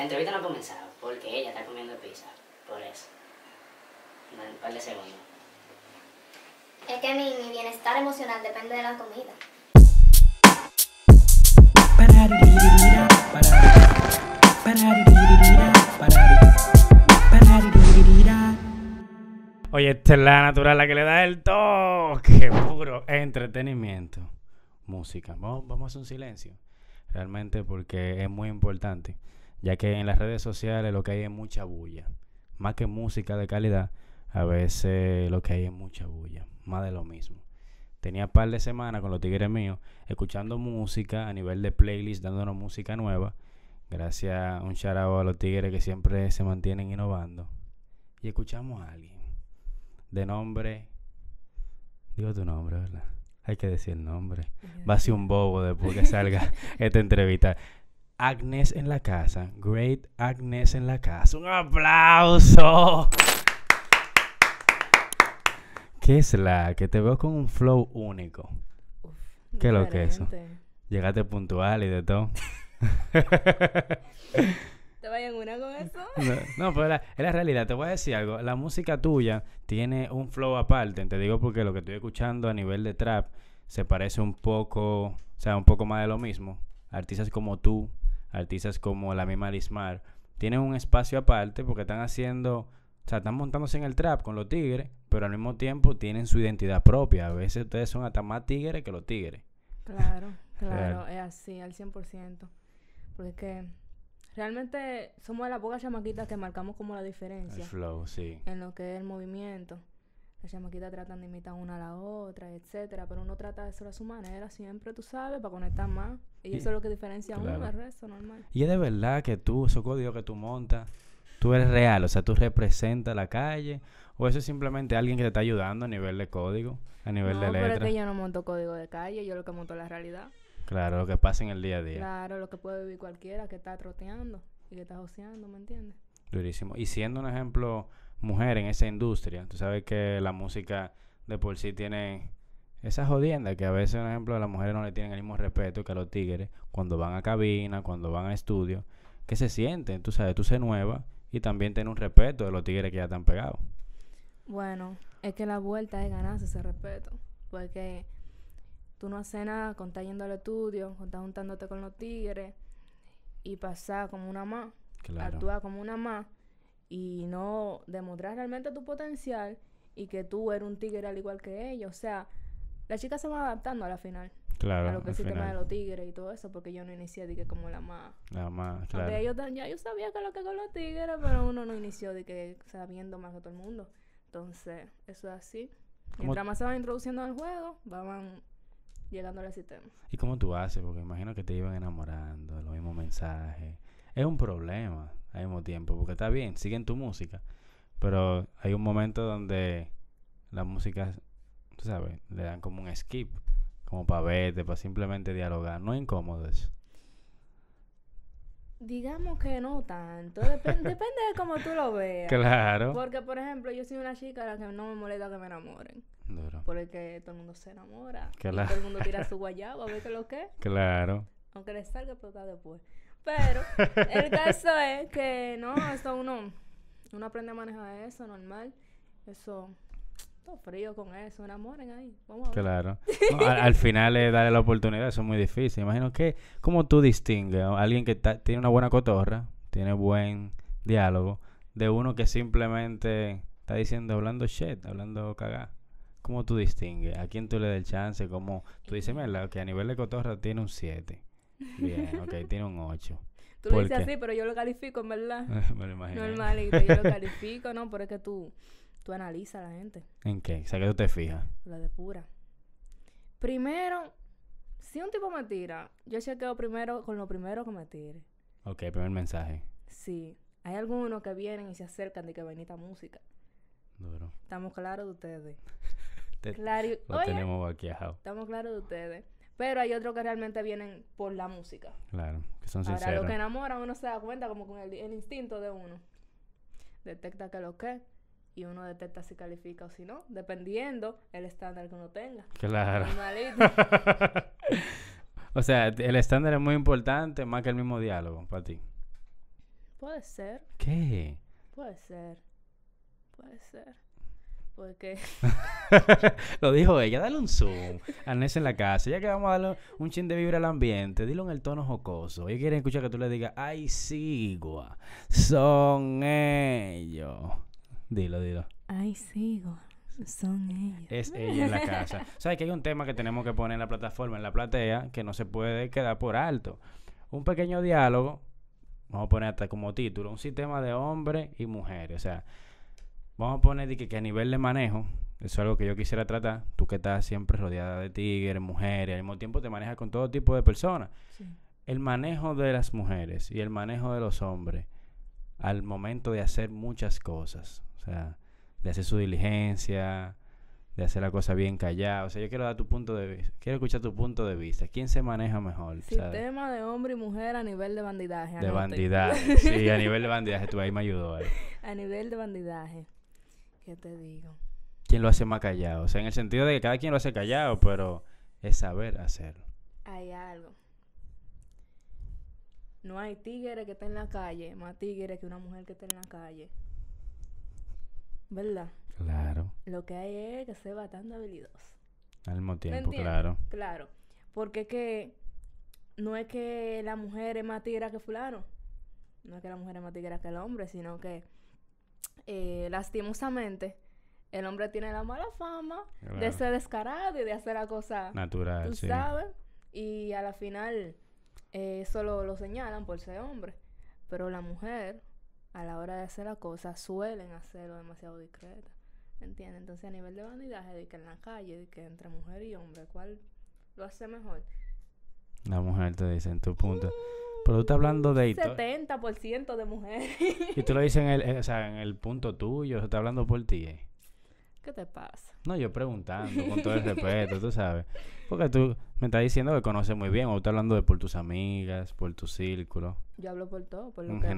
La entrevista no ha comenzado porque ella está comiendo pizza. Por eso. Un par de segundos. Es que mi, bienestar emocional depende de la comida. Oye, esta es la natural la que le da el toque puro entretenimiento. Música. Vamos, vamos a hacer un silencio. Realmente porque es muy importante ya que en las redes sociales lo que hay es mucha bulla. Más que música de calidad, a veces lo que hay es mucha bulla, más de lo mismo. Tenía par de semanas con los tigres míos, escuchando música a nivel de playlist, dándonos música nueva. Gracias a un charabo a los tigres que siempre se mantienen innovando. Y escuchamos a alguien de nombre. Digo tu nombre, ¿verdad? Hay que decir el nombre. Va a ser un bobo después que salga esta entrevista. Agnes en la casa. Great Agnes en la casa. Un aplauso. ¿Qué es la? Que te veo con un flow único. ¿Qué es lo que es eso? Llegaste puntual y de todo. ¿Te vayan una con eso? No, pero es la realidad, te voy a decir algo. La música tuya tiene un flow aparte. Te digo porque lo que estoy escuchando a nivel de trap se parece un poco, o sea, un poco más de lo mismo. Artistas como tú, artistas como la misma Lismar, tienen un espacio aparte porque están haciendo, o sea, están montándose en el trap con los tigres, pero al mismo tiempo tienen su identidad propia. A veces ustedes son hasta más tigres que los tigres. Claro, claro, es así, al 100%. Porque que realmente somos de las pocas chamaquitas que marcamos como la diferencia. flow, sí. En lo que es el movimiento la chamaquita tratan de imitar una a la otra, etcétera, pero uno trata de eso a su manera siempre, tú sabes, para conectar más. Y, eso es lo que diferencia a uno del resto, normal. Y es de verdad que tú, esos códigos que tú montas, tú eres real, o sea, tú representas la calle, o eso es simplemente alguien que te está ayudando a nivel de código, a nivel de letra. No, pero es que yo no monto código de calle, yo lo que monto es la realidad. Claro, lo que pasa en el día a día. Claro, lo que puede vivir cualquiera que está troteando y que está joseando, ¿me entiendes? Durísimo. Y siendo un ejemplo mujer en esa industria. Tú sabes que la música de por sí tiene esa jodienda que a veces, por ejemplo, a las mujeres no le tienen el mismo respeto que a los tigres cuando van a cabina, cuando van a estudio, que se sienten, tú sabes, tú se nueva y también tiene un respeto de los tigres que ya están pegados. Bueno, es que la vuelta es ganarse ese respeto, porque tú no haces nada con estar yendo al estudio, con estar juntándote con los tigres y pasar como una más, claro. como una más y no demostrar realmente tu potencial y que tú eres un tigre al igual que ellos. O sea, las chicas se van adaptando a la final. Claro. A lo que es el tema de los tigres y todo eso, porque yo no inicié de como la más. La más, claro. ellos ya yo sabía que lo que con los tigres, pero uno no inició de que sabiendo más que todo el mundo. Entonces, eso es así. Mientras más se van introduciendo al juego, van llegando al sistema. ¿Y cómo tú haces? Porque imagino que te iban enamorando, los mismos mensajes. Es un problema al mismo tiempo, porque está bien, siguen tu música, pero hay un momento donde la música, tú sabes, le dan como un skip, como para verte, para simplemente dialogar, no es incómodo eso. Digamos que no tanto, depende de cómo tú lo veas. Claro. Porque, por ejemplo, yo soy una chica que no me molesta que me enamoren. Duro. Porque todo el mundo se enamora. Claro. todo el mundo tira su guayaba, ¿ves es lo que? Claro. Aunque le salga, pero está después. Pero el caso es que no, eso uno, uno aprende a manejar eso, normal. Eso, todo frío con eso, en ahí. Vamos a ver. Claro. al, final es darle la oportunidad, eso es muy difícil. Imagino que, ¿cómo tú distingues a alguien que tiene una buena cotorra, tiene buen diálogo, de uno que simplemente está diciendo, hablando shit, hablando cagá? ¿Cómo tú distingues? ¿A quién tú le das el chance? ¿Cómo tú dices, mira, que a nivel de cotorra tiene un 7? Bien, ok, tiene un 8. Tú lo dices así, pero yo lo califico, en verdad. Me lo imagino. Normal, pues yo lo califico, ¿no? Pero es que tú, tú analizas a la gente. ¿En qué? O sea, que tú te fijas. La de pura. Primero, si un tipo me tira, yo chequeo primero con lo primero que me tire. Ok, primer mensaje. Sí. Hay algunos que vienen y se acercan de que venita música. Duro. Estamos claros de ustedes. claro, lo tenemos Estamos claros de ustedes. Pero hay otros que realmente vienen por la música. Claro, que son sinceros. Ahora, lo que enamora uno se da cuenta como con el, instinto de uno. Detecta que lo que y uno detecta si califica o si no, dependiendo el estándar que uno tenga. Claro. o sea, el estándar es muy importante, más que el mismo diálogo para ti. Puede ser. ¿Qué? Puede ser. Puede ser. lo dijo ella, dale un zoom. Anés en la casa. Ya que vamos a darle un chin de vibra al ambiente, dilo en el tono jocoso. Ellos quieren escuchar que tú le digas, ay, sigua, son ellos. Dilo, dilo. Ay, sigua. Son ellos. Es ella en la casa. ¿Sabes que hay un tema que tenemos que poner en la plataforma, en la platea, que no se puede quedar por alto? Un pequeño diálogo, vamos a poner hasta como título, un sistema de hombres y mujeres. O sea, Vamos a poner que, que a nivel de manejo, eso es algo que yo quisiera tratar, tú que estás siempre rodeada de tigres, mujeres, al mismo tiempo te manejas con todo tipo de personas. El manejo de las mujeres y el manejo de los hombres al momento de hacer muchas cosas, o sea, de hacer su diligencia, de hacer la cosa bien callada. O sea, yo quiero dar tu punto de vista. Quiero escuchar tu punto de vista. ¿Quién se maneja mejor? El tema de hombre y mujer a nivel de bandidaje. De bandidaje. sí, a nivel de bandidaje. Tú ahí me ayudó. A nivel de bandidaje te digo? ¿Quién lo hace más callado? O sea, en el sentido de que cada quien lo hace callado, pero es saber hacerlo. Hay algo. No hay tigre que esté en la calle, más tigre que una mujer que esté en la calle. ¿Verdad? Claro. Lo que hay es que se va tan habilidoso. Al mismo tiempo, claro. Claro. Porque que no es que la mujer es más tigre que fulano. No es que la mujer es más tigre que el hombre, sino que eh, lastimosamente, el hombre tiene la mala fama de ser descarado y de hacer la cosa natural, Y a la final eh, solo lo señalan por ser hombre. Pero la mujer, a la hora de hacer la cosa, suelen hacerlo demasiado discreta. ¿Entiendes? Entonces, a nivel de vanidad, de que en la calle, de que entre mujer y hombre, ¿cuál lo hace mejor? La mujer te dice en tu punto. Mm. Pero tú estás hablando de... 70% de mujeres. y tú lo dices en el, eh, o sea, en el punto tuyo, se está hablando por ti. Eh. ¿Qué te pasa? No, yo preguntando con todo el respeto, tú sabes. Porque tú me estás diciendo que conoces muy bien, o estás hablando de por tus amigas, por tu círculo. Yo hablo por todo, por lo que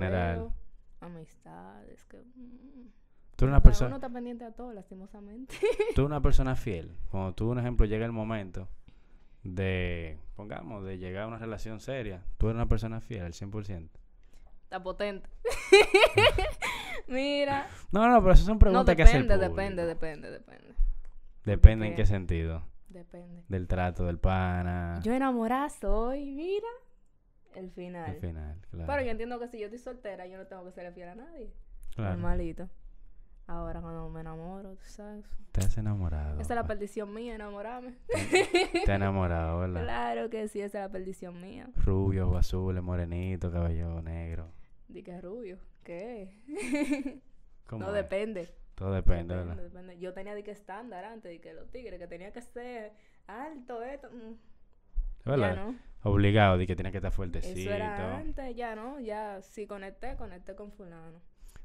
amistades, que... Mm. Tú eres una persona... Uno está pendiente a todo, lastimosamente. tú eres una persona fiel. Cuando tú, un ejemplo, llega el momento de, pongamos, de llegar a una relación seria, tú eres una persona fiel al 100%. Está potente. Mira. No, no, pero eso son preguntas depende, que Depende, depende, depende, depende. Depende en qué sentido. Depende. Del trato del pana. Yo enamorada soy, mira. El final. El final, claro. Pero yo entiendo que si yo estoy soltera, yo no tengo que ser fiel a nadie. Claro. Normalito. Ahora cuando me enamoro, tú sabes. Te enamorado. Esa es la perdición mía, enamorarme. Te, enamorado, ¿verdad? Claro que sí, esa es la perdición mía. Rubio, azul, morenito, cabello negro. Di que rubio, ¿qué? no depende. Todo depende, Yo tenía de que estándar antes, de que los tigres, que tenía que ser alto, esto. Mm. Obligado, de que tenía que estar fuertecito. Eso era antes, ya no, ya si conecté, conecté con fulano.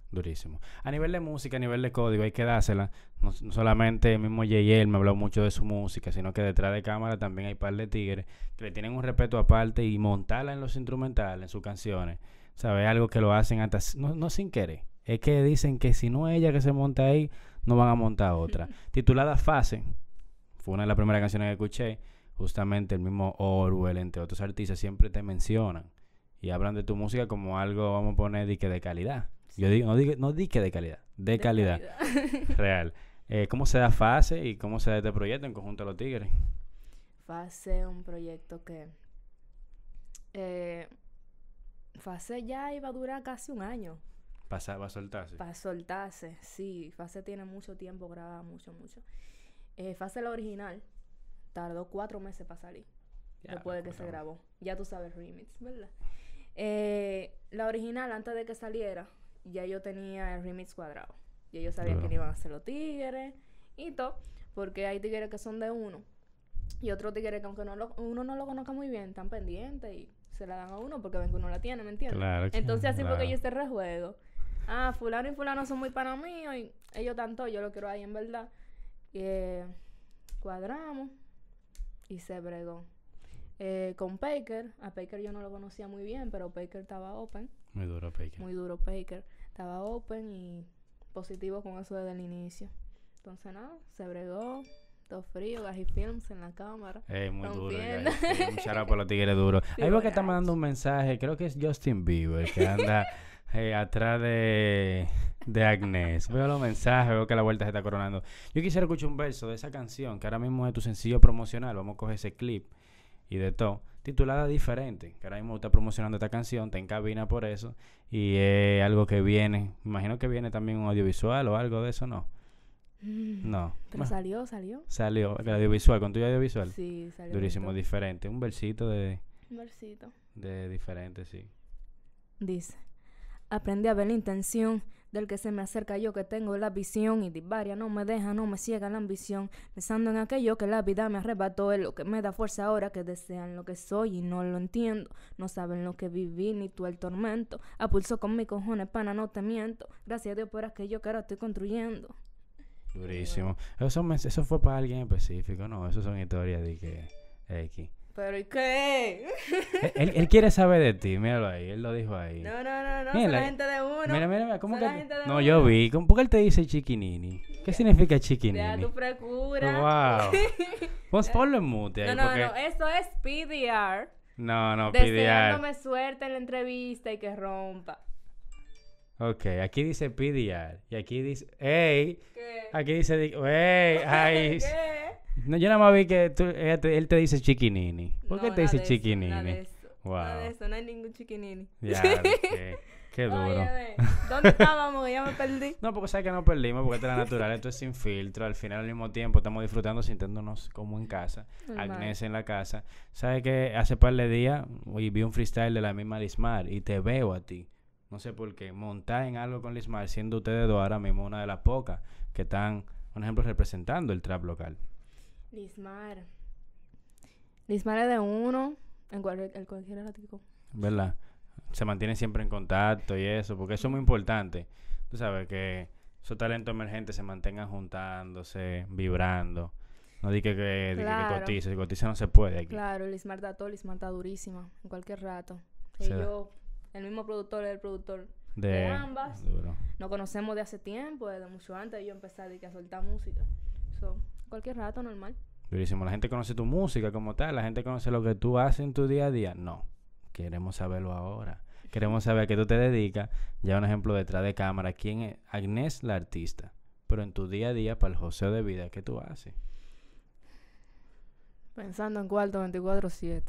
Durísimo. A nivel de música, a nivel de código, hay que dársela. No, solamente el mismo JL me habló mucho de su música, sino que detrás de cámara también hay par de tigres que le tienen un respeto aparte y montarla en los instrumentales, en sus canciones. ¿Sabes? Algo que lo hacen hasta. No, no sin querer. Es que dicen que si no es ella que se monta ahí, no van a montar otra. Titulada Fase, fue una de las primeras canciones que escuché. Justamente el mismo Orwell, entre otros artistas, siempre te mencionan y hablan de tu música como algo, vamos a poner, de calidad yo digo, no, dije no di de calidad, de, calidad. Real. Eh, ¿Cómo se da fase y cómo se da este proyecto en conjunto a los Tigres? Fase, un proyecto que. Eh, fase ya iba a durar casi un año. Pasaba a soltarse. Para soltarse, sí. Fase tiene mucho tiempo graba mucho, mucho. Eh, fase la original tardó cuatro meses para salir. después de que se grabó. Ya tú sabes, remix, ¿verdad? la original, antes de que saliera, ya yo tenía el remix cuadrado. Y yo sabía que quién iban a ser los tigres y todo. Porque hay tigres que son de uno. Y otros tigres que aunque no uno no lo conozca muy bien, están pendientes y se la dan a uno porque ven que uno la tiene, ¿me entiendes? Claro, Entonces así porque yo este rejuego. Ah, fulano y fulano son muy para mí y ellos tanto, yo lo quiero ahí en verdad. Y, eh, cuadramos y se bregó. Eh, con Paker. a Paker yo no lo conocía muy bien, pero Paker estaba open. Muy duro Paker. Muy duro Paker estaba open y positivo con eso desde el inicio. Entonces nada, no, se bregó, todo frío, films en la cámara. Hey, muy duro, duro. Un por los tigres duros. Hay uno que está mandando un mensaje, creo que es Justin Bieber, que anda eh, atrás de, de Agnes. veo los mensajes, veo que la vuelta se está coronando. Yo quisiera escuchar un verso de esa canción, que ahora mismo es tu sencillo promocional. Vamos a coger ese clip y de todo titulada diferente. Que ahora mismo está promocionando esta canción, está en cabina por eso. Y es algo que viene. Imagino que viene también un audiovisual o algo de eso, ¿no? Mm. No. Pero salió, salió. Salió, el audiovisual, con tu audiovisual. Sí, salió. Durísimo, diferente. Un versito de. Un versito. De diferente, sí. Dice: Aprende a ver la intención del que se me acerca yo que tengo la visión y divaria no me deja, no me ciega la ambición, pensando en aquello que la vida me arrebató, es lo que me da fuerza ahora que desean lo que soy y no lo entiendo, no saben lo que viví ni tú el tormento, Apulso con mi cojones pana no te miento, gracias a Dios por aquello que ahora estoy construyendo. Durísimo. Eso, fue para alguien específico, no, eso son historias de que... X. ¿Pero y qué? él, quiere saber de ti, míralo ahí, él lo dijo ahí. No, no, no, no, son la gente de uno. Mira, mira, mira, ¿cómo que.? no, yo vi. ¿cómo que él te dice chiquinini? ¿Qué significa chiquinini? Ya tu procura. Wow. Pues ponlo en mute ahí. No, no, no, eso es PDR. No, no, PDR. Deseándome suerte en la entrevista y que rompa. Ok, aquí dice PDR. Y aquí dice. ¡Ey! ¿Qué? Aquí dice. hey, ¡Ay! ¿Qué? No, yo nada más vi que él, te, dice chiquinini. ¿Por qué te dice chiquinini? eso, no hay ningún chiquinini. Ya, qué, qué duro. ¿Dónde estábamos? Ya me perdí. No, porque sabes que no perdimos, porque esto es natural, esto es sin filtro. Al final, al mismo tiempo, estamos disfrutando, sintiéndonos como en casa. Agnes en la casa. ¿Sabes que Hace par de días, vi un freestyle de la misma Lismar y te veo a ti no sé por qué, montar en algo con Lismar, siendo ustedes dos ahora mismo una de las pocas que están, por ejemplo, representando el trap local. Lismar. Lismar es de uno en, cualquier, en cualquier ¿Verdad? Se mantiene siempre en contacto y eso, porque eso es muy importante. Tú sabes que esos talentos emergentes se mantengan juntándose, vibrando. No di que, que, si no se puede aquí. Claro, Lismar está todo, Lismar está durísima, en cualquier rato. yo, el mismo productor es el productor de, ambas. No Nos conocemos de hace tiempo, desde mucho antes de yo empezar a soltar música. Cualquier rato, normal. Durísimo. La gente conoce tu música como tal, la gente conoce lo que tú haces en tu día a día. No, queremos saberlo ahora. Queremos saber a qué tú te dedicas. Ya un ejemplo detrás de cámara. ¿Quién es Agnés la artista? Pero en tu día a día, para el joseo de vida, ¿qué tú haces? Pensando en cuarto 24-7.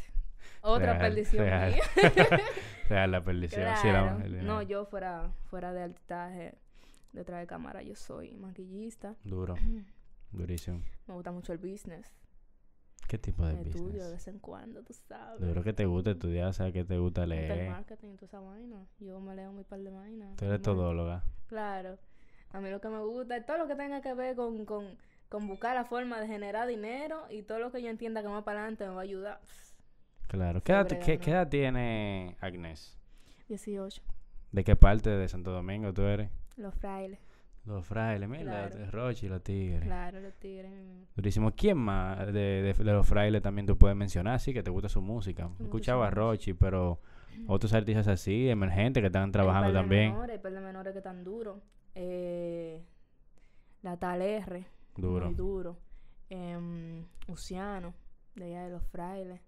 Otra perdición real. la perdición. no, yo fuera, fuera de altitaje, detrás de cámara, yo soy maquillista. Duro. Durísimo. Me gusta mucho el business. ¿Qué tipo de business? Estudio de vez en cuando, tú sabes. Yo creo que te gusta estudiar, o sea, que te gusta leer. el marketing, vaina. Yo me leo mi par de vainas. Tú eres todóloga. Claro. A mí lo que me gusta es todo lo que tenga que ver con, con, con buscar la forma de generar dinero y todo lo que yo entienda que más para adelante me va a ayudar. Claro. ¿Qué, edad, tiene Agnes? 18. ¿De qué parte de Santo Domingo tú eres? Los frailes. Los frailes, mira, Rochi los, y los tigres. Claro, los tigres. Durísimo. ¿Quién más de, los frailes también tú puedes mencionar? Sí, que te gusta su música. Escuchaba a Rochi, pero otros artistas así, emergentes, que están trabajando también. Menores, hay los menores que están duros. Eh, la tal R. Duro. Muy duro. Eh, Luciano, de allá de los frailes.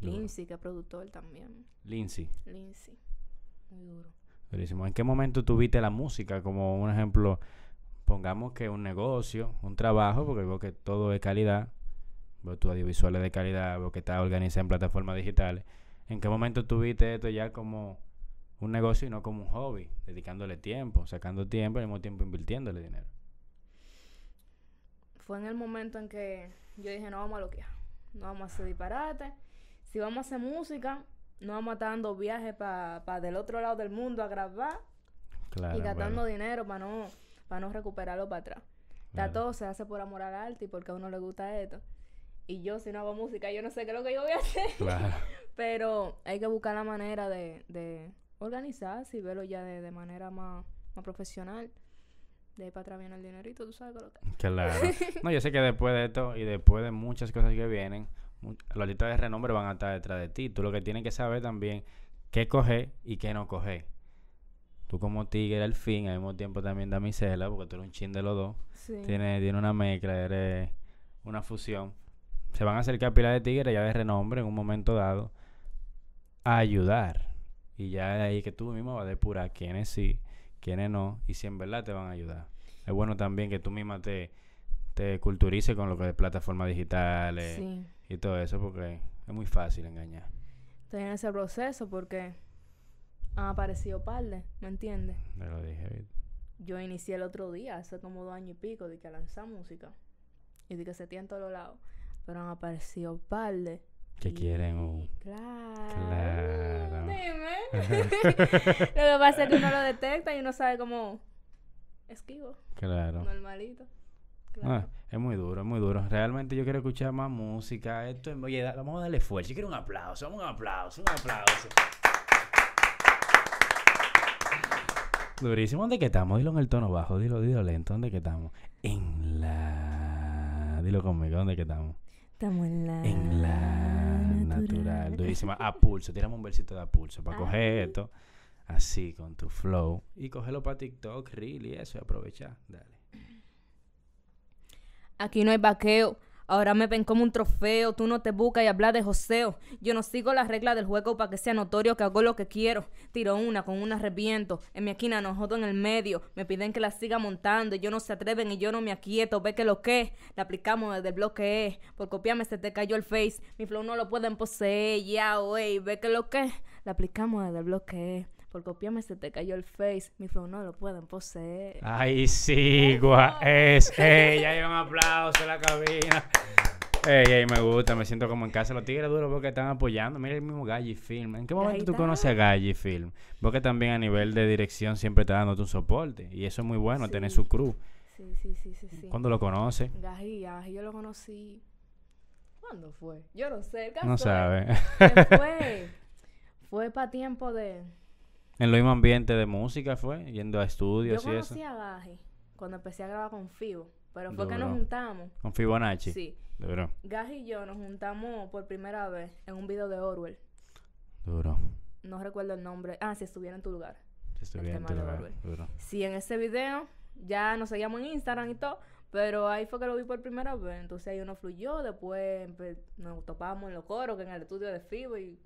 Lindsay, que es productor también. Lindsay. Lindsay. Muy duro. Durísimo. ¿En qué momento tuviste la música como un ejemplo? pongamos que un negocio, un trabajo, porque veo que todo es calidad, tu audiovisual audiovisuales de calidad, Vos que estás organizado en plataformas digitales. ¿En qué momento tuviste esto ya como un negocio y no como un hobby? Dedicándole tiempo, sacando tiempo y al mismo tiempo invirtiéndole dinero. Fue en el momento en que yo dije, no vamos a lo que, no vamos a hacer disparate. Si vamos a hacer música, no vamos a estar dando viajes para del otro lado del mundo a grabar y gastando dinero para no para no recuperarlo para atrás. Está todo se hace por amor al arte y porque a uno le gusta esto. Y yo, si no hago música, yo no sé qué es lo que yo voy a hacer. Claro. Pero hay que buscar la manera de, organizarse y verlo ya de, manera más, profesional. De ahí para atrás viene el dinerito, tú sabes que lo que? Claro. No, yo sé que después de esto y después de muchas cosas que vienen, los artistas de renombre van a estar detrás de ti. Tú lo que tienes que saber también qué coger y qué no coger como tigre al fin, al mismo tiempo también damisela, porque tú eres un chin de los dos. Tiene, tiene una mezcla, eres una fusión. Se van a acercar Pilar de tigre ya de renombre en un momento dado a ayudar. Y ya de ahí que tú mismo vas a depurar quiénes sí, quiénes no, y si en verdad te van a ayudar. Es bueno también que tú misma te, te culturices con lo que es plataformas digitales y todo eso, porque es muy fácil engañar. Estoy en ese proceso porque han aparecido palde, ¿me entiendes? Me lo dije. Yo inicié el otro día, hace como dos años y pico, de que lanzar música. Y de que se tiene en todos lados. Pero han aparecido palde. Que quieren un... Claro. claro. Dime. lo que pasa es que uno lo detecta y uno sabe cómo esquivo. Claro. Normalito. Ah, claro. es muy duro, es muy duro. Realmente yo quiero escuchar más música. Esto, oye, vamos a darle fuerza. Yo quiero un aplauso, un aplauso, un aplauso. Durísimo, ¿dónde que estamos? Dilo en el tono bajo, dilo, dilo lento, ¿dónde que estamos? En la... Dilo conmigo, ¿dónde que estamos? Estamos en la... En la natural. a pulso, tiramos un versito de a pulso para coger esto, así, con tu flow. Y cógelo para TikTok, really, y eso, y dale. Aquí no hay vaqueo. Ahora me ven como un trofeo, tú no te buscas y habla de joseo. Yo no sigo las reglas del juego para que sea notorio que hago lo que quiero. Tiro una, con una reviento, En mi esquina no jodo en el medio. Me piden que la siga montando. Y yo no se atreven y yo no me aquieto. Ve que lo que la aplicamos desde el bloque e. Por copiarme se te cayó el face. Mi flow no lo pueden poseer. Ya, wey. Ve que lo que la aplicamos desde el bloque E por copiarme se te cayó el face. Mi flow no lo pueden poseer. Ay, sí, gua, es. ya llevan aplauso en la cabina. Ey, me gusta, me siento como en casa. Los tigres duros porque están apoyando. Mira el mismo Galli Film. ¿En qué momento tú conoces a Galli Film? Porque también a nivel de dirección siempre está dando tu soporte. Y eso es muy bueno, tener su crew. Sí, sí, sí, sí. sí. ¿Cuándo lo conoces? Gally yo lo conocí. ¿Cuándo fue? Yo no sé. El no sabe. fue? fue para tiempo de en lo mismo ambiente de música fue, yendo a estudios y eso. Yo conocí a Gaji cuando empecé a grabar con Fibo. Pero fue que nos juntamos. ¿Con Fibonacci? Sí. Gaji y yo nos juntamos por primera vez en un video de Orwell. Duro. No recuerdo el nombre. Ah, si estuviera en tu lugar. Si estuviera en tu lugar. Sí, en ese video ya nos seguíamos en Instagram y todo. Pero ahí fue que lo vi por primera vez. Entonces ahí uno fluyó. Después pues, nos topamos en los coros, que en el estudio de Fibo y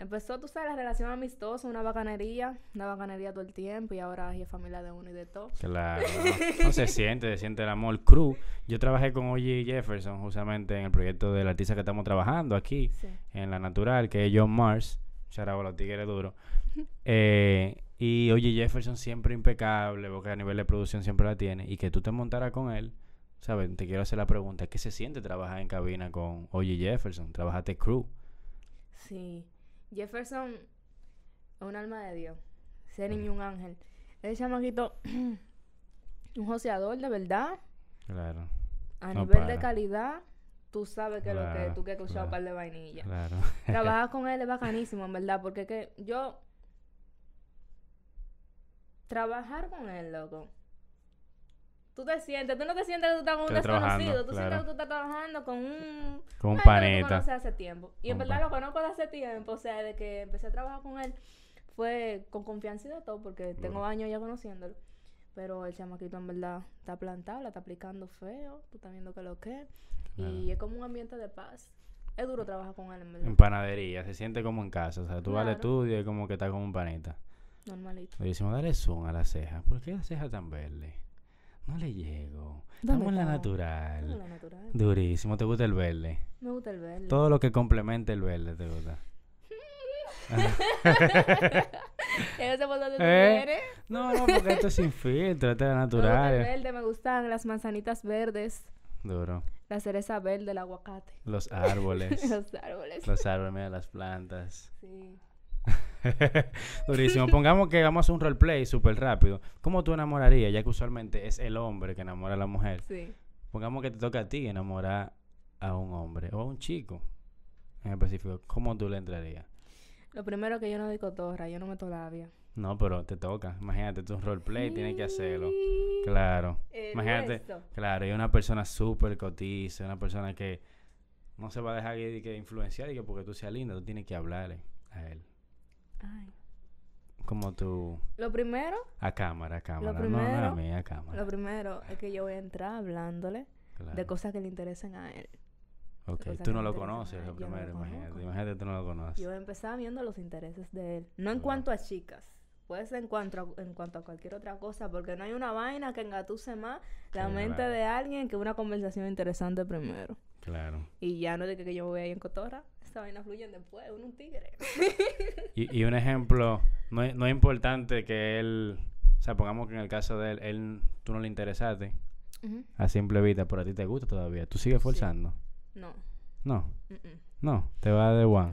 Empezó, tú sabes, la relación amistosa, una bacanería, una bacanería todo el tiempo y ahora es familia de uno y de todos. Claro. no se siente, se siente el amor crew. Yo trabajé con OG Jefferson justamente en el proyecto del artista que estamos trabajando aquí, en La Natural, que es John Mars. charabola los tigres duro eh, y oye, Jefferson siempre impecable, porque a nivel de producción siempre la tiene. Y que tú te montaras con él, ¿sabes? Te quiero hacer la pregunta: ¿qué se siente trabajar en cabina con Oye Jefferson? Trabajaste crew. Sí. Jefferson es un alma de Dios. Ser ni un ángel. Ese chamaquito, un joseador de verdad. Claro. A nivel de calidad, tú sabes que lo que tú que es escuchado claro, par de vainilla. Claro. Trabajar con él es bacanísimo, en verdad, porque que yo. Trabajar con él, loco tú te sientes, tú no te sientes que tú estás con un desconocido, tú sientes que tú estás trabajando con un, con un paneta. Que hace tiempo. Y en verdad lo conozco de hace tiempo, o sea, de que empecé a trabajar con él fue con confianza y de todo, porque tengo años ya conociéndolo. Pero el chamaquito en verdad está plantado, la está aplicando feo, tú estás viendo que lo que es. Y es como un ambiente de paz. Es duro trabajar con él en verdad. En panadería, se siente como en casa. O sea, tú vale vas al estudio y como que estás con un paneta. Normalito. Le decimos, dale zoom a la ceja. ¿Por qué la ceja tan verde? No le llego. Estamos en la natural. natural. Durísimo. ¿Te gusta el verde? Me gusta el verde. Todo lo que complemente el verde te gusta. ¿Eh? ¿Eh? No, no, porque esto es sin filtro, esto es natural. El verde, me gustan las manzanitas verdes. Duro. La cereza verde, el aguacate. Los árboles. los árboles. Los árboles, mira, las plantas. Sí. Durísimo. Pongamos que vamos a hacer un roleplay súper rápido. ¿Cómo tú enamorarías? Ya que usualmente es el hombre que enamora a la mujer. Sí. Pongamos que te toca a ti enamorar a un hombre o a un chico en específico. ¿Cómo tú le entrarías? Lo primero que yo no digo todo yo no meto labia. No, pero te toca. Imagínate, tú un roleplay, tienes que hacerlo. Claro. Imagínate. Claro, y una persona súper cotiza, una persona que no se va a dejar influenciar y que porque tú seas linda, tú tienes que hablarle a él. Como tú. Lo primero. A cámara, a cámara. Lo primero, es que yo voy a entrar hablándole de cosas que le interesen a él. Ok, tú no lo conoces, lo primero, imagínate. tú no lo conoces. Yo empezaba viendo los intereses de él. No en cuanto a chicas. Puede ser en cuanto, a, en cuanto a cualquier otra cosa, porque no hay una vaina que engatuse más la mente de alguien que una conversación interesante primero. Claro. Y ya no de que, yo voy a ir en cotorra vaina fluyen después, un tigre. y, y, un ejemplo, no, no, es importante que él, o sea, pongamos que en el caso de él, tú no le interesaste a simple vista, pero a ti te gusta todavía, tú sigues forzando. No. No. No, te va de one.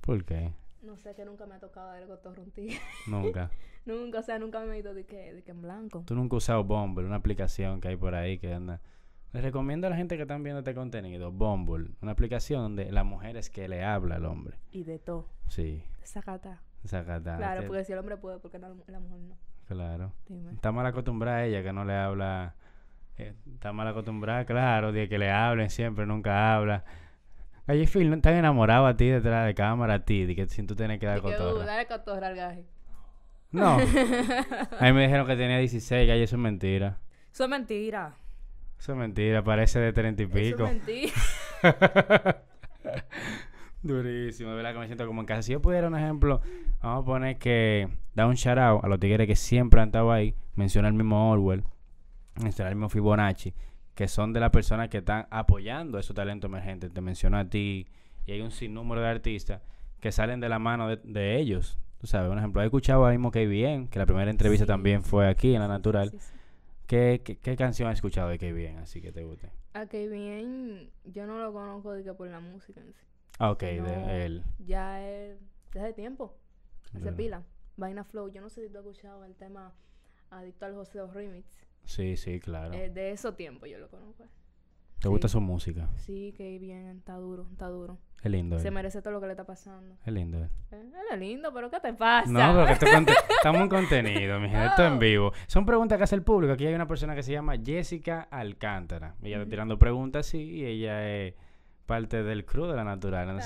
porque ¿Por qué? No sé, que nunca me ha tocado cotorro un tigre. Nunca. nunca, o sea, nunca me he ido de que, de que en blanco. Tú nunca has usado Bumble, una aplicación que hay por ahí que anda les recomiendo a la gente que están viendo este contenido, Bumble, una aplicación donde la mujer es que le habla al hombre. Y de todo. Sí. Zacata. Sacata. Claro, porque si el hombre puede, porque la mujer no. Claro. Está mal acostumbrada ella que no le habla. Eh, está mal acostumbrada, claro, de que le hablen siempre, nunca habla. Allí Phil no enamorado a ti detrás de cámara, a ti, de que si tú tienes que dar uh, cotorra... cotorra. Que, cotorra al gaje. No. a mí me dijeron que tenía 16, que eso es mentira. Eso es mentira. Eso es mentira, parece de treinta y pico. Eso es mentira. Durísimo, ¿verdad? Que me siento como en casa. Si yo pudiera un ejemplo, vamos a poner que da un shout out a los tigres que siempre han estado ahí. Menciona el mismo Orwell, menciona el mismo Fibonacci, que son de las personas que están apoyando a esos talentos emergentes. Te menciono a ti y hay un sinnúmero de artistas que salen de la mano de, de ellos. Tú sabes, un ejemplo, he escuchado ahí mismo que bien, que la primera entrevista también fue aquí en La Natural. ¿Qué, qué, canción has escuchado de Qué Bien, así que te guste? A Qué Bien, yo no lo conozco de que por la música en sí. Ah, ok, de él. Ya es... desde tiempo, hace pila. Vaina Flow, yo no sé si tú has escuchado el tema Adicto al José Remix. Sí, sí, claro. de eso tiempo yo lo conozco. ¿Te gusta su música? Sí, qué bien, está duro, está duro. Es lindo. Se merece todo lo que le está pasando. Es lindo. Él. Eh, es lindo, pero ¿qué te pasa? No, pero que estamos en contenido, mi gente, esto en vivo. Son preguntas que hace el público. Aquí hay una persona que se llama Jessica Alcántara. Ella está tirando preguntas, sí, y ella es parte del crew de la natural.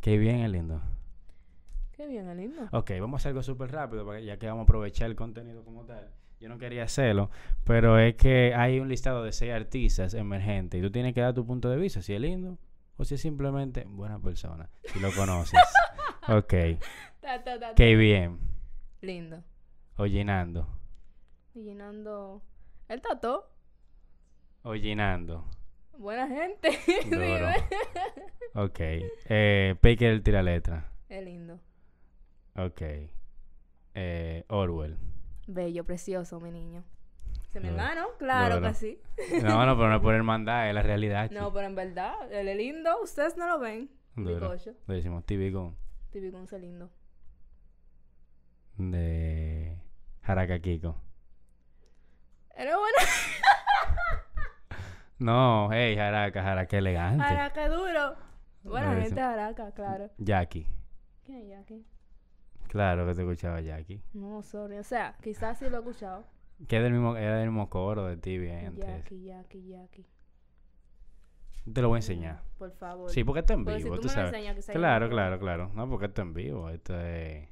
qué bien es lindo. Qué bien es lindo. Ok, vamos a hacer algo súper rápido, ya que vamos a aprovechar el contenido como tal yo no quería hacerlo, pero es que hay un listado de seis artistas emergentes y tú tienes que dar tu punto de vista, si es lindo o si es simplemente buena persona, si lo conoces. ok. Qué bien. Lindo. O llenando. El tato. O Buena gente. ok. Eh, Baker el tira letra. Es lindo. Ok. Eh, Orwell. Bello, precioso, mi niño. Se mi hermano? Claro que sí. No, no, pero no es por hermandad, es la realidad. No, pero en verdad, él es lindo, ustedes no lo ven. Lo decimos típico. Típico, un lindo. De Jaraca Kiko. Era bueno. no, hey, Haraka, Haraka elegante. Haraka duro. Bueno, gente, Haraka, claro. Jackie. ¿Quién es Jackie? Claro que te escuchaba Jackie. No, sorry. O sea, quizás sí lo he escuchado. Que del mismo, era del mismo coro de ti, bien. Jackie, Jackie, Jackie. Te lo voy a enseñar. Mm, por favor. Sí, porque está en vivo, tú, sabes. claro, claro, claro. No, porque está en vivo. Esto es.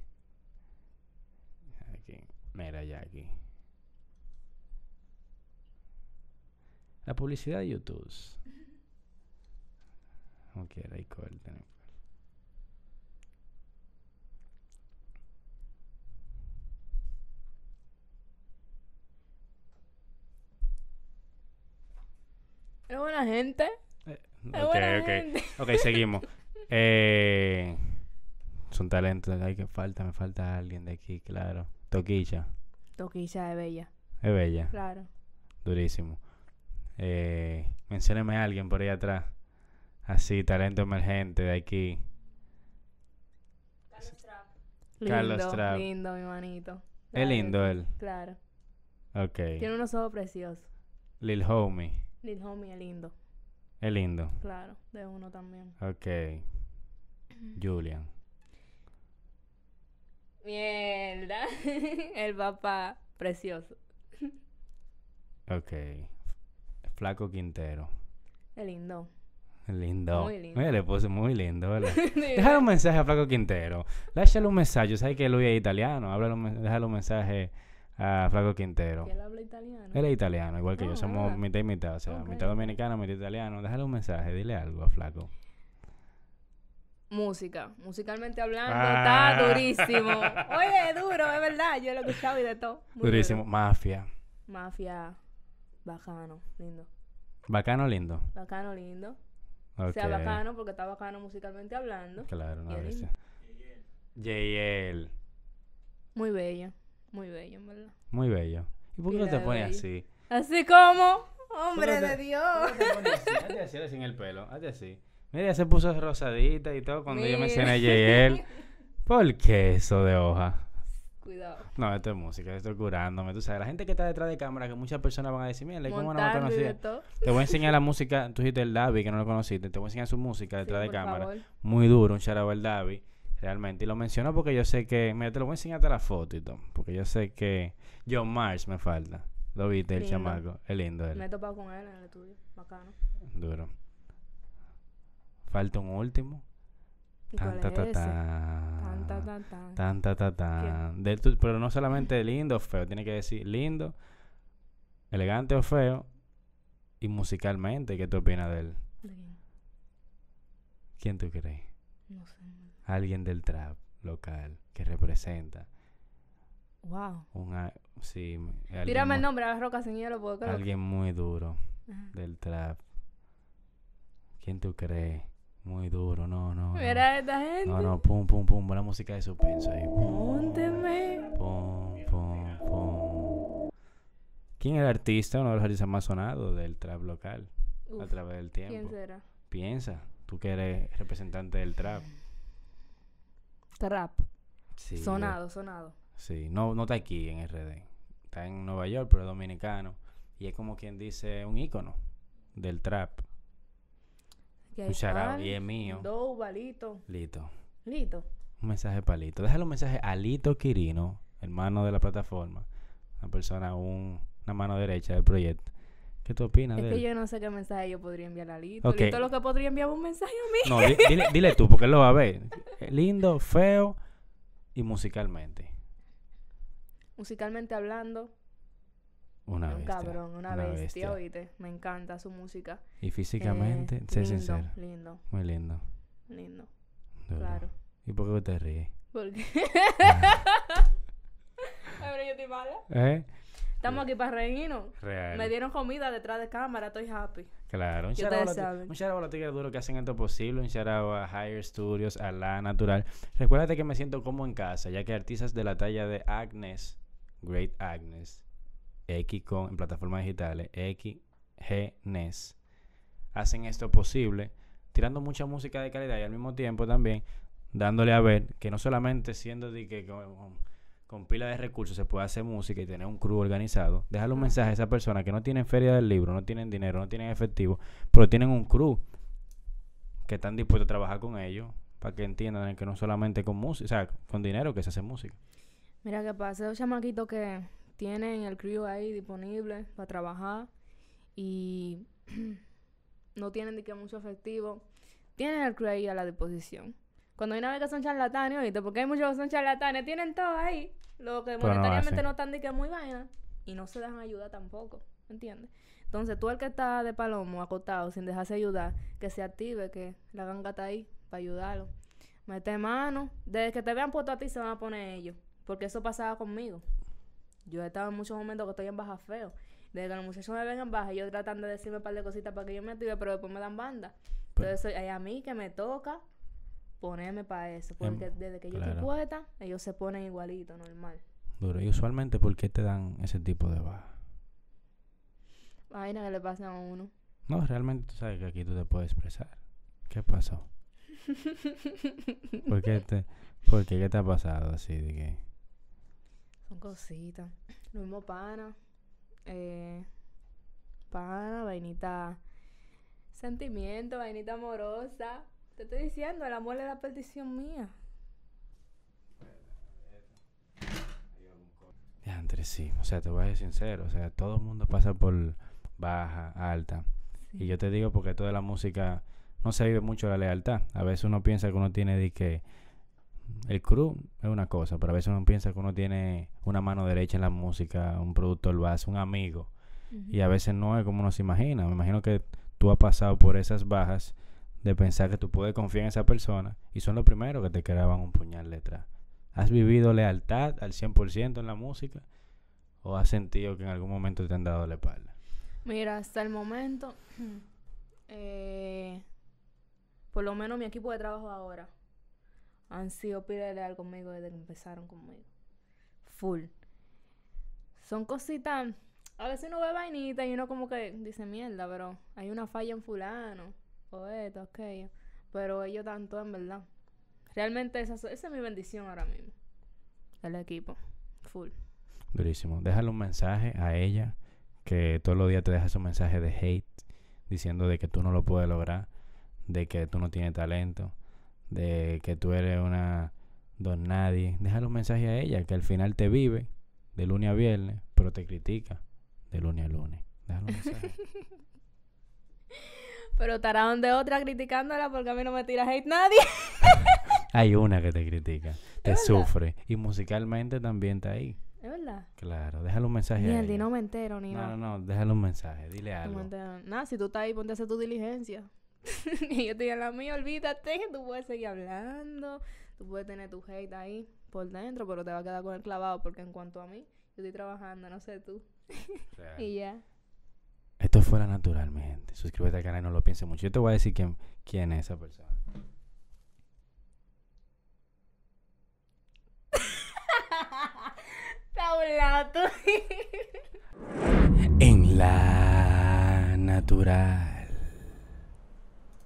Aquí. Mira, Jackie. La publicidad de YouTube. Como quiera, ahí Es buena gente. Eh, ok, ok. seguimos. eh, son talentos. Ay, que falta, me falta alguien de aquí, claro. Toquilla. Toquilla es bella. Es bella. Claro. Durísimo. Eh, mencióneme a alguien por ahí atrás. Así, talento emergente de aquí. Carlos Trapp. lindo, lindo, mi manito. es lindo él. Claro. Ok. Tiene unos ojos preciosos. Lil Homie. Lil Homie lindo. Es lindo. Claro, de uno también. Ok. Julian. Mierda. El papá precioso. Ok. Flaco Quintero. Es lindo. Lindo. Muy lindo. Mira, le puse muy lindo, ¿verdad? déjale un mensaje a Flaco Quintero. Déjale un mensaje. Yo que Luis es italiano. Háblale déjale un mensaje a Flaco Quintero. él habla italiano. Él es italiano, igual que yo. Ah, Somos mitad y mitad. O sea, mitad dominicana, mitad italiano. Déjale un mensaje, dile algo a Flaco. Música. Musicalmente hablando, ah. está durísimo. Oye, duro, es verdad. Yo lo he escuchado y de todo. durísimo. Mafia. Mafia. Bacano, lindo. Bacano, lindo. Bacano, lindo. O sea bacano porque está bacano musicalmente hablando. Claro, no, vez JL Muy bello. Muy bello, verdad. Muy bello. ¿Y por qué no te pones así? Así como, hombre de Dios. Hazte así, así en el pelo, hazte así. Mira, se puso rosadita y todo cuando yo me enseñé a él. ¿Por qué eso de hoja? Cuidado. No, esto es música, estoy curándome. Tú sabes, la gente que está detrás de cámara, que muchas personas van a decir, mira, ¿cómo no lo conocí? Te voy a enseñar la música, tú dijiste el Davi, que no lo conociste, te voy a enseñar su música detrás de cámara. Muy duro, un charabo el Davi realmente. Y lo menciono porque yo sé que. Mira, te lo voy a enseñar a la foto y todo. Porque yo sé que. John Mars me falta. Lo viste, el chamaco. Es lindo él. Me he topado con él en el estudio. Bacano. Duro. Falta un último. Tan ta, ta, tan ta ta tan. Tan pero no solamente lindo o feo, tiene que decir lindo, elegante o feo y musicalmente. ¿Qué tú opinas de él? ¿De quién? ¿Quién tú crees? No sé alguien del trap local que representa. Wow. sí, Tírame el nombre a las Roca sin hielo. puedo creer. alguien muy duro del trap. ¿Quién tú crees? Muy duro, no, no. Mira no. esta gente. No, no, pum, pum, pum. Buena música de suspenso ahí. Pónteme. Pum, pum, pum. ¿Quién es el artista, uno de los artistas más sonados del trap local a través del tiempo? ¿Quién será? Piensa, tú que eres representante del trap. Trap. sonado, sonado. Sí, no, no está aquí en RD. Está en Nueva York, pero es dominicano. Y es como quien dice un ícono del trap. un mío. Douba, Lito. Lito. Lito. Un mensaje para Lito. Déjale un mensaje a Lito Quirino, hermano de la plataforma. Una persona, una mano derecha del proyecto. ¿Qué tú opinas? Es que yo no sé qué mensaje yo podría enviar a Lito. Okay. todo lo que podría enviar un mensaje a mí. No, dile, dile tú, porque él lo va a ver. Lindo, feo y musicalmente. Musicalmente hablando. Una un cabrón, una, bestia, oíste. Me encanta su música. Y físicamente, eh, sé lindo, sincero. Lindo. Muy lindo. Lindo. Claro. ¿Y por qué te ríes? Porque. qué? yo te mala. ¿Eh? Estamos aquí para reírnos. Me dieron comida detrás de cámara, estoy happy. Claro, un shout, a los que hacen esto posible, un shout a Higher Studios, a La Natural. Recuérdate que me siento como en casa, ya que artistas de la talla de Agnes, Great Agnes, X con en plataformas digitales, x XGNES, hacen esto posible, tirando mucha música de calidad y al mismo tiempo también dándole a ver que no solamente siendo de que con pila de recursos se puede hacer música y tener un crew organizado, déjale un mensaje a esa persona que no tiene feria del libro, no tienen dinero, no tienen efectivo, pero tienen un crew que están dispuestos a trabajar con ellos para que entiendan que no solamente con música, o sea, con dinero que se hace música. Mira qué pasa, esos chamaquitos que tienen el crew ahí disponible para trabajar y no tienen ni que mucho efectivo, tienen el crew ahí a la disposición. Cuando hay una que son charlatanes, ¿oíste? Porque hay muchos que son charlatanes. Tienen todo ahí. Lo que monetariamente no, están de que es muy vaina. Y no se dejan ayuda tampoco. ¿Entiendes? Entonces, tú el que está de palomo, acotado, sin dejarse ayudar, que se active, que la ganga está ahí para ayudarlo. Mete mano. Desde que te vean puesto a ti, se van a poner ellos. Porque eso pasaba conmigo. Yo he estado en muchos momentos que estoy en baja feo. Desde que los muchachos me ven en baja, ellos tratan de decirme un par de cositas para que yo me active, pero después me dan banda. Pues. Entonces, hay a mí que me toca ponerme para eso. Em, porque desde que yo claro. estoy ellos se ponen igualito, normal. Duro. ¿Y usualmente por qué te dan ese tipo de baja? Vaina que le pasan a uno. No, realmente tú sabes que aquí tú te puedes expresar. ¿Qué pasó? ¿Por qué te, por qué, te ha pasado así de que? Son cositas. Lo mismo pana. Eh, pana, vainita. Sentimiento, vainita amorosa. Te estoy diciendo, el amor es la perdición mía. entre sí. O sea, te voy a ser sincero. O sea, todo el mundo pasa por baja, alta. Y yo te digo porque toda la música no se vive mucho la lealtad. A veces uno piensa que uno tiene de el crew es una cosa, pero a veces uno piensa que uno tiene una mano derecha en la música, un productor base, un amigo. Y a veces no es como uno se imagina. Me imagino que tú has pasado por esas bajas de pensar que tú puedes confiar en esa persona y son los primeros que te quedaban un puñal detrás. ¿Has vivido lealtad al 100% en la música o has sentido que en algún momento te han dado la espalda? Mira, hasta el momento, eh, por lo menos mi equipo de trabajo ahora han sido pide leal conmigo desde que empezaron conmigo. Full. Son cositas, a veces uno ve vainita y uno como que dice mierda, pero hay una falla en fulano poeta aquello. Pero ellos tanto, en verdad. Realmente esa, esa es mi bendición ahora mismo. El equipo. Full. Durísimo. Déjale un mensaje a ella que todos los días te deja su mensaje de hate diciendo de que tú no lo puedes lograr, de que tú no tienes talento, de que tú eres una don nadie. Déjale un mensaje a ella que al final te vive de lunes a viernes, pero te critica de lunes a lunes. Déjale un mensaje. Pero estará de otra criticándola porque a mí no me tira hate nadie. Hay una que te critica, te sufre. Y musicalmente también está ahí. ¿Es verdad? Claro, déjale un mensaje. Ni el no me entero, ni nada. No, no, no, déjale un mensaje, dile algo. nada, si tú estás ahí, ponte a hacer tu diligencia. y yo estoy en la mía, olvídate, tú puedes seguir hablando, tú puedes tener tu hate ahí por dentro, pero te va a quedar con el clavado porque en cuanto a mí, yo estoy trabajando, no sé tú. y ya. Esto fuera naturalmente Suscríbete al canal y no lo pienses mucho. Yo te voy a decir quién, es esa persona. en la natural.